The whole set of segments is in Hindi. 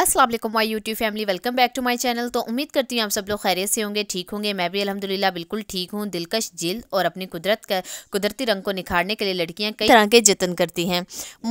Aslam my YouTube family welcome back to my channel तो उम्मीद करती हूँ आप सब लोग खैरियत से होंगे ठीक होंगे मैं भी अलहमदिल्ला बिल्कुल ठीक हूँ दिलकश जल्द और अपनी कुदरत का कुदरती रंग को निखारने के लिए लड़कियाँ कई तरह के जतन करती हैं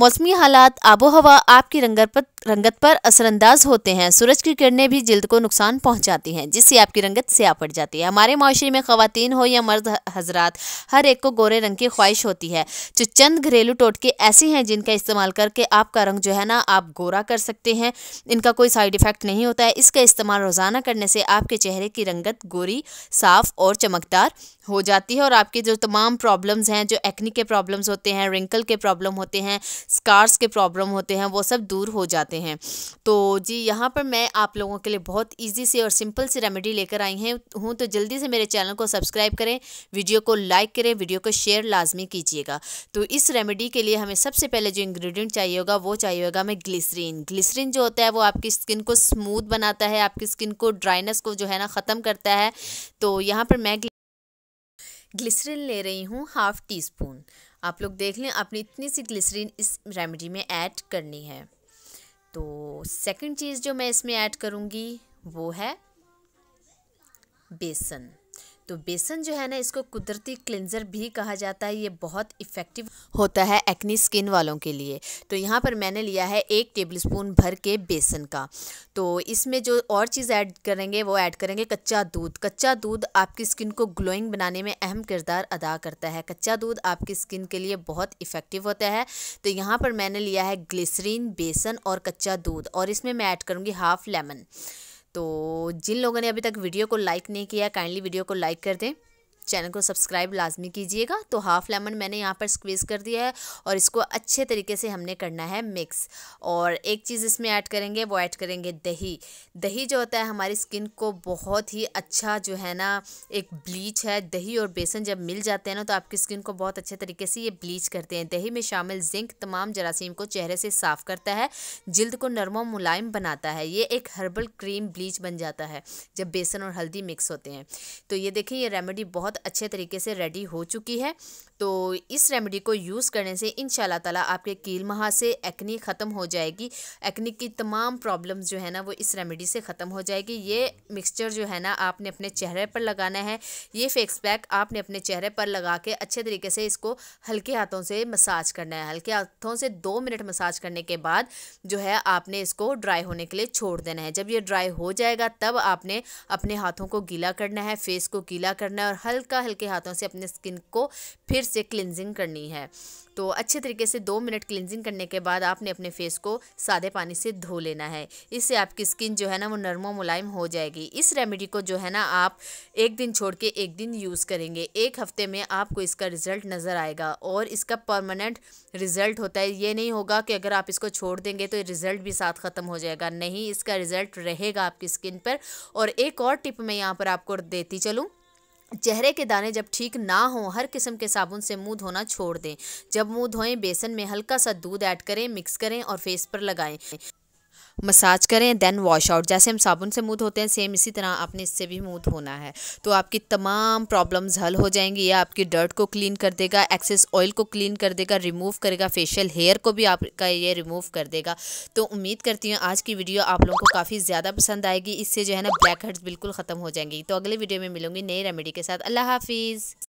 मौसमी हालात आबो हवा आपकी रंगत रंगत पर असरअंदाज होते हैं सूरज की किरणें भी जल्द को नुकसान पहुंचाती हैं जिससे आपकी रंगत स्या पड़ जाती है हमारे माशरे में खातन हो या मर्द हजरात हर एक को गोरे रंग की ख्वाहिश होती है जो चंद घरेलू टोटके ऐसे हैं जिनका इस्तेमाल करके आपका रंग जो है ना आप गोरा कर सकते हैं इनका कोई साइड इफ़ेक्ट नहीं होता है इसका इस्तेमाल रोज़ाना करने से आपके चेहरे की रंगत गोरी साफ और चमकदार हो जाती है और आपके जो तमाम प्रॉब्लम्स हैं जो एक्नी के प्रॉब्लम्स होते हैं रिंकल के प्रॉब्लम होते हैं स्कार्स के प्रॉब्लम होते हैं वो सब दूर हो जाते हैं तो जी यहाँ पर मैं आप लोगों के लिए बहुत ईजी से और सिंपल सी रेमेडी लेकर आई हैं हूँ तो जल्दी से मेरे चैनल को सब्सक्राइब करें वीडियो को लाइक करें वीडियो को शेयर लाजमी कीजिएगा तो इस रेमेडी के लिए हमें सबसे पहले जो इंग्रेडिएंट चाहिए होगा वो चाहिए होगा हमें ग्लिसरीन ग्लिसरीन जो होता है वो आपकी स्किन को स्मूथ बनाता है आपकी स्किन को ड्राइनेस को जो है ना ख़त्म करता है तो यहाँ पर मैं ग्लिसरीन ले रही हूँ हाफ़ टी स्पून आप लोग देख लें आपने इतनी सी ग्लिसरीन इस रेमेडी में ऐड करनी है तो सेकंड चीज़ जो मैं इसमें ऐड करूँगी वो है बेसन तो बेसन जो है ना इसको कुदरती क्लिनज़र भी कहा जाता है ये बहुत इफ़ेक्टिव होता है एक्नी स्किन वालों के लिए तो यहाँ पर मैंने लिया है एक टेबलस्पून भर के बेसन का तो इसमें जो और चीज़ ऐड करेंगे वो ऐड करेंगे कच्चा दूध कच्चा दूध आपकी स्किन को ग्लोइंग बनाने में अहम किरदार अदा करता है कच्चा दूध आपकी स्किन के लिए बहुत इफ़ेक्टिव होता है तो यहाँ पर मैंने लिया है ग्लिसरीन बेसन और कच्चा दूध और इसमें मैं ऐड करूँगी हाफ़ लेमन तो जिन लोगों ने अभी तक वीडियो को लाइक नहीं किया काइंडली वीडियो को लाइक कर दें चैनल को सब्सक्राइब लाजमी कीजिएगा तो हाफ़ लेमन मैंने यहाँ पर स्क्वीज़ कर दिया है और इसको अच्छे तरीके से हमने करना है मिक्स और एक चीज़ इसमें ऐड करेंगे वो ऐड करेंगे दही दही जो होता है हमारी स्किन को बहुत ही अच्छा जो है ना एक ब्लीच है दही और बेसन जब मिल जाते हैं ना तो आपकी स्किन को बहुत अच्छे तरीके से ये ब्लीच करते हैं दही में शामिल जिंक तमाम जरासीम को चेहरे से साफ़ करता है जिल्द को नरम मुलायम बनाता है ये एक हर्बल क्रीम ब्लीच बन जाता है जब बेसन और हल्दी मिक्स होते हैं तो ये देखें ये रेमेडी बहुत अच्छे तरीके से रेडी हो चुकी है तो इस रेमेडी को यूज़ करने से इन ताला आपके कील महा से एक्नी ख़त्म हो जाएगी एक्नी की तमाम प्रॉब्लम्स जो है ना वो इस रेमेडी से ख़त्म हो जाएगी ये मिक्सचर जो है ना आपने अपने चेहरे पर लगाना है ये फेस पैक आपने अपने चेहरे पर लगा के अच्छे तरीके से इसको हल्के हाथों से मसाज करना है हल्के हाथों से दो मिनट मसाज करने के बाद जो है आपने इसको ड्राई होने के लिए छोड़ देना है जब ये ड्राई हो जाएगा तब आपने अपने हाथों को गीला करना है फेस को गीला करना है और हल्का हल्के हाथों से अपने स्किन को फिर से क्लिनजिंग करनी है तो अच्छे तरीके से दो मिनट क्लिनजिंग करने के बाद आपने अपने फेस को सादे पानी से धो लेना है इससे आपकी स्किन जो है ना वो नरमो मुलायम हो जाएगी इस रेमेडी को जो है ना आप एक दिन छोड़ के एक दिन यूज़ करेंगे एक हफ्ते में आपको इसका रिज़ल्ट नज़र आएगा और इसका परमानेंट रिज़ल्ट होता है ये नहीं होगा कि अगर आप इसको छोड़ देंगे तो रिज़ल्ट भी साथ ख़त्म हो जाएगा नहीं इसका रिज़ल्ट रहेगा आपकी स्किन पर और एक और टिप मैं यहाँ पर आपको देती चलूँ चेहरे के दाने जब ठीक ना हो हर किस्म के साबुन से मुंह धोना छोड़ दें जब मुंह धोएं बेसन में हल्का सा दूध ऐड करें मिक्स करें और फेस पर लगाएं मसाज करें देन वॉश आउट जैसे हम साबुन से मुँह धोते हैं सेम इसी तरह आपने इससे भी मुँह धोना है तो आपकी तमाम प्रॉब्लम्स हल हो जाएंगी या आपकी डर्ट को क्लीन कर देगा एक्सेस ऑयल को क्लीन कर देगा रिमूव करेगा फेशियल हेयर को भी आपका ये रिमूव कर देगा तो उम्मीद करती हूँ आज की वीडियो आप लोगों को काफ़ी ज़्यादा पसंद आएगी इससे जो है ना ब्लैक हेड्स बिल्कुल ख़त्म हो जाएंगी तो अगले वीडियो में मिलूंगी नई रेमेडी के साथ अल्लाह हाफिज़